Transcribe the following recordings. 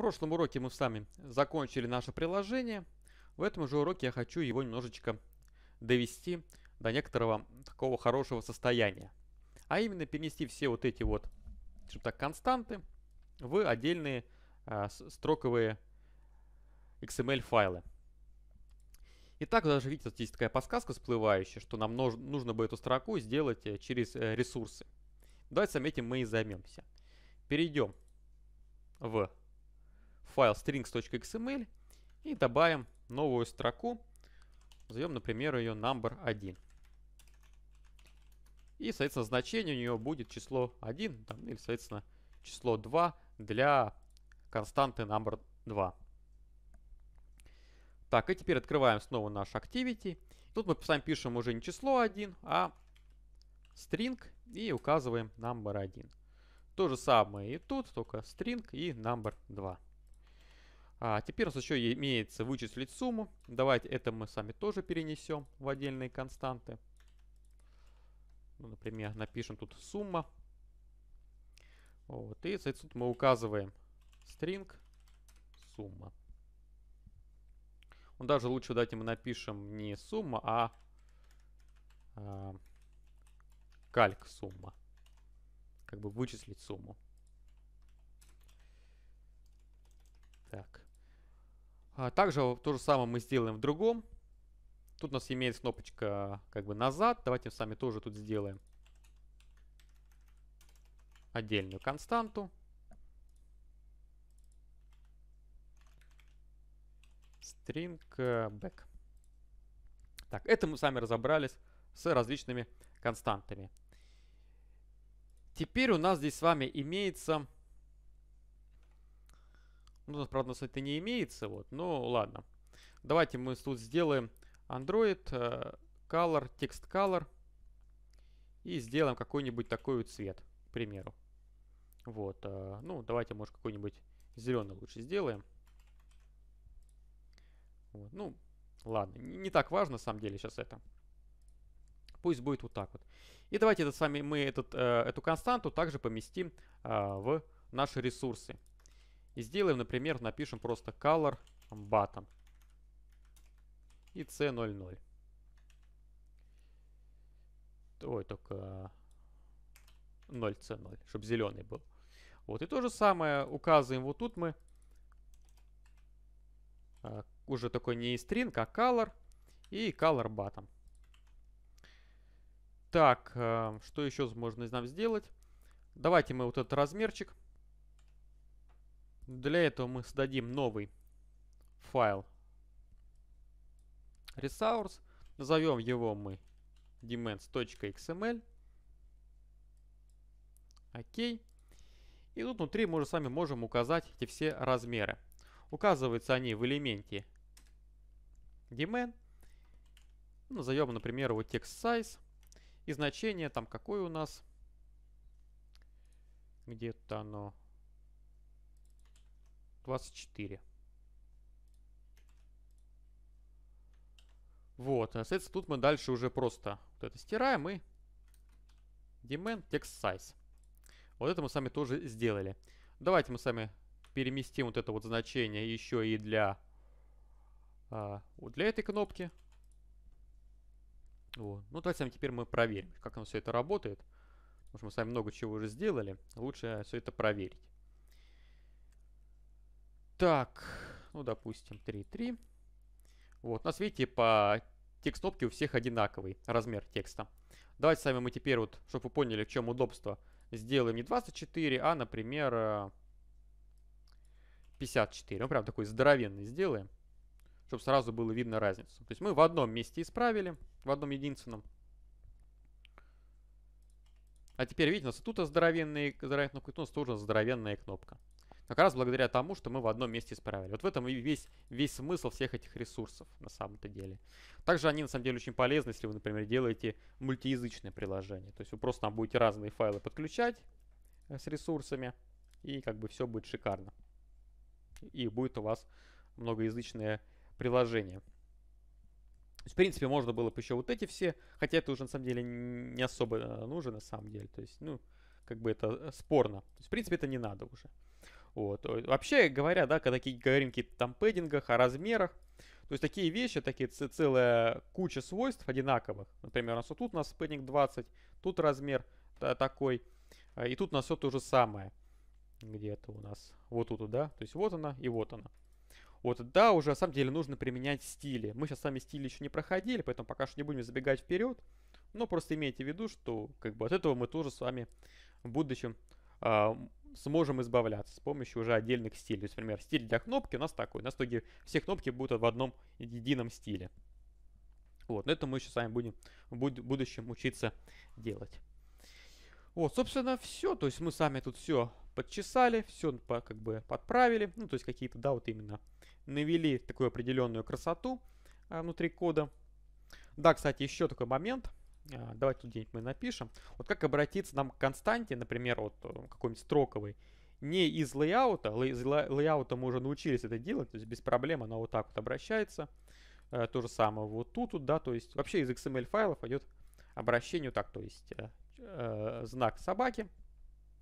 прошлом уроке мы с вами закончили наше приложение. В этом же уроке я хочу его немножечко довести до некоторого такого хорошего состояния. А именно перенести все вот эти вот так, константы в отдельные э, строковые XML файлы. Итак, даже видите, вот здесь такая подсказка всплывающая, что нам нужно бы эту строку сделать э, через э, ресурсы. Давайте этим мы и займемся. Перейдем в файл strings.xml и добавим новую строку. Назовем, например, ее number 1. И, соответственно, значение у нее будет число 1 там, или, соответственно, число 2 для константы number 2. Так, и теперь открываем снова наш activity. Тут мы сами пишем уже не число 1, а string и указываем number 1. То же самое и тут, только string и number 2. А теперь у нас еще имеется вычислить сумму. Давайте это мы сами тоже перенесем в отдельные константы. Ну, например, напишем тут сумма. Вот, и тут мы указываем string сумма. Ну, даже лучше дать мы напишем не сумма, а, а кальк сумма. Как бы вычислить сумму. Так. А, также то же самое мы сделаем в другом. Тут у нас имеется кнопочка как бы назад. Давайте сами тоже тут сделаем отдельную константу. string э, back. Так, это мы сами разобрались с различными константами. Теперь у нас здесь с вами имеется ну, правда, на нас это не имеется, вот, но ладно. Давайте мы тут сделаем Android э, color, text color. И сделаем какой-нибудь такой вот цвет, к примеру. Вот, э, ну, давайте, может, какой-нибудь зеленый лучше сделаем. Вот, ну, ладно, не так важно, на самом деле, сейчас это. Пусть будет вот так вот. И давайте этот вами мы этот, э, эту константу также поместим в наши ресурсы. И сделаем, например, напишем просто color button и c00. Ой, только 0c0, э, чтобы зеленый был. Вот, и то же самое указываем вот тут мы. Э, уже такой не string, а color и color button. Так, э, что еще можно нам сделать? Давайте мы вот этот размерчик для этого мы создадим новый файл resource. Назовем его мы demands.xml. Окей. И тут внутри мы уже сами можем указать эти все размеры. Указываются они в элементе demand. Ну, назовем, например, его text size. И значение там какое у нас. Где-то оно 24. Вот, э, соответственно, тут мы дальше уже просто вот это стираем и demand text size. Вот это мы сами тоже сделали. Давайте мы сами переместим вот это вот значение еще и для, а, для этой кнопки. Вот. Ну, давайте с вами теперь мы проверим, как оно все это работает. Потому что мы сами много чего уже сделали. Лучше все это проверить. Так, ну, допустим, 3.3. Вот, у нас, видите, по текст кнопки у всех одинаковый размер текста. Давайте с вами мы теперь вот, чтобы вы поняли, в чем удобство, сделаем не 24, а, например, 54. Э, ну, прям такой здоровенный сделаем, чтобы сразу было видно разницу. То есть мы в одном месте исправили, в одном единственном. А теперь, видите, у нас тут здоровенные, здоровенная кнопка, тут у нас тоже здоровенная кнопка. Как раз благодаря тому, что мы в одном месте исправили. Вот в этом и весь, весь смысл всех этих ресурсов на самом-то деле. Также они на самом деле очень полезны, если вы, например, делаете мультиязычное приложение. То есть вы просто там будете разные файлы подключать э, с ресурсами, и как бы все будет шикарно. И будет у вас многоязычное приложение. в принципе, можно было бы еще вот эти все, хотя это уже на самом деле не особо э, нужно, на самом деле. То есть, ну, как бы это э, спорно. То есть, в принципе, это не надо уже. Вот. Вообще говоря, да, когда говорим какие-то там пэддингах, о размерах, то есть такие вещи, такие целая куча свойств одинаковых. Например, у нас вот тут у нас пэддинг 20, тут размер такой, а, и тут у нас все то же самое. Где-то у нас вот тут, да? То есть вот она и вот она. Вот, да, уже на самом деле нужно применять стили. Мы сейчас сами стили еще не проходили, поэтому пока что не будем забегать вперед. Но просто имейте в виду, что как бы от этого мы тоже с вами в будущем а, сможем избавляться с помощью уже отдельных стилей. То есть, например, стиль для кнопки у нас такой. У нас в итоге все кнопки будут в одном едином стиле. Вот, но это мы еще с вами будем в будущем учиться делать. Вот, собственно, все. То есть мы сами тут все подчесали, все по, как бы подправили. Ну, то есть какие-то, да, вот именно навели такую определенную красоту а, внутри кода. Да, кстати, еще такой момент – а, давайте тут где-нибудь мы напишем. Вот как обратиться нам к константе, например, вот э, какой-нибудь строковой, не из лейаута, из лейаута мы уже научились это делать, то есть без проблем она вот так вот обращается. Э, то же самое вот тут, да, то есть вообще из XML файлов идет обращение вот так, то есть э, знак собаки,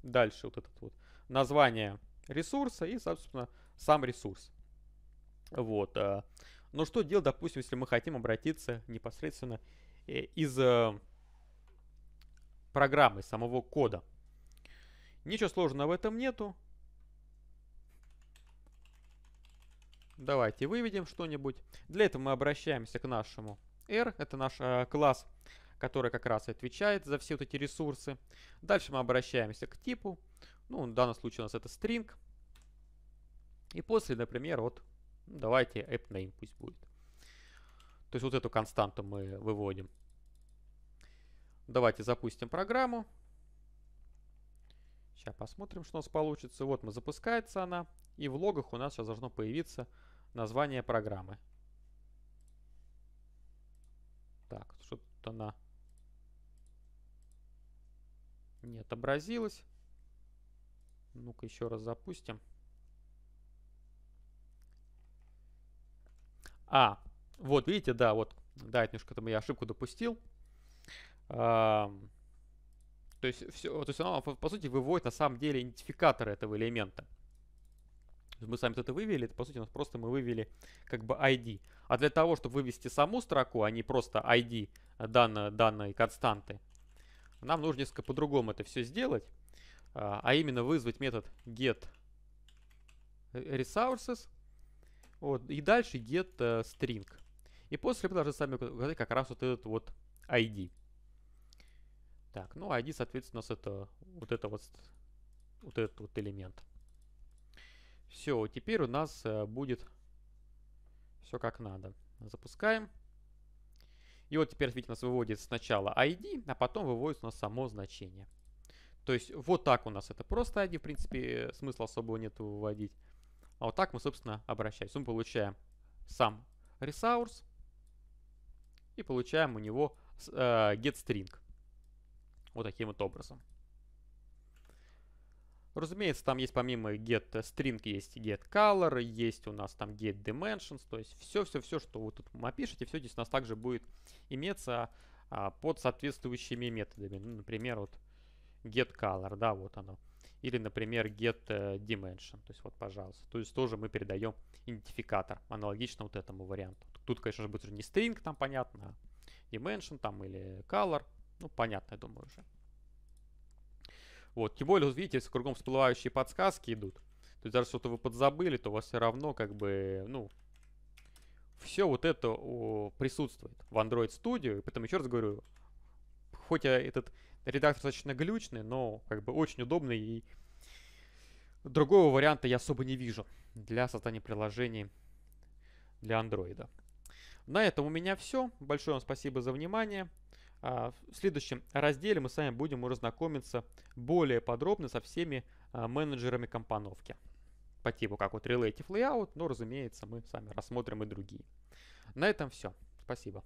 дальше вот этот вот название ресурса и, собственно, сам ресурс. Вот. Но что делать, допустим, если мы хотим обратиться непосредственно э, из э, программы, самого кода? Ничего сложного в этом нету. Давайте выведем что-нибудь. Для этого мы обращаемся к нашему R, это наш э, класс, который как раз и отвечает за все вот эти ресурсы. Дальше мы обращаемся к типу, ну, в данном случае у нас это string. И после, например, вот Давайте app name пусть будет. То есть вот эту константу мы выводим. Давайте запустим программу. Сейчас посмотрим, что у нас получится. Вот мы запускается она. И в логах у нас сейчас должно появиться название программы. Так, что тут она не отобразилась. Ну-ка еще раз запустим. А, вот, видите, да, вот, да, немножко там я ошибку допустил. А, то есть, все, то есть оно, по сути, выводит на самом деле идентификатор этого элемента. Мы сами это вывели, это, по сути, у нас просто мы вывели как бы ID. А для того, чтобы вывести саму строку, а не просто ID данной, данной константы, нам нужно несколько по-другому это все сделать, а, а именно вызвать метод get resources вот, и дальше get э, string. И после мы должны сами указать как раз вот этот вот ID. Так, ну ID, соответственно, у нас это вот это вот, вот этот вот элемент. Все, теперь у нас э, будет все как надо. Запускаем. И вот теперь, видите, у нас выводит сначала ID, а потом выводит у нас само значение. То есть вот так у нас это просто ID, в принципе, э, смысла особого нет выводить. А вот так мы, собственно, обращаемся. Мы получаем сам ресурс и получаем у него э, getString. Вот таким вот образом. Разумеется, там есть помимо getString, есть getColor, есть у нас там getDimensions, то есть все-все-все, что вы тут опишете, все здесь у нас также будет иметься а, под соответствующими методами. Ну, например, вот getColor, да, вот оно. Или, например, get э, dimension. То есть вот, пожалуйста. То есть тоже мы передаем идентификатор, аналогично вот этому варианту. Тут, конечно же, будет уже не string, там понятно, а dimension там или color. Ну, понятно, я думаю уже. Вот, тем более, видите, с кругом всплывающие подсказки идут, то есть даже что-то вы подзабыли, то у вас все равно как бы, ну, все вот это о, присутствует в Android Studio. И поэтому еще раз говорю, хоть этот Редактор достаточно глючный, но как бы очень удобный и другого варианта я особо не вижу для создания приложений для андроида. На этом у меня все. Большое вам спасибо за внимание. А, в следующем разделе мы с вами будем уже знакомиться более подробно со всеми а, менеджерами компоновки. По типу как вот Relative Layout, но разумеется мы с вами рассмотрим и другие. На этом все. Спасибо.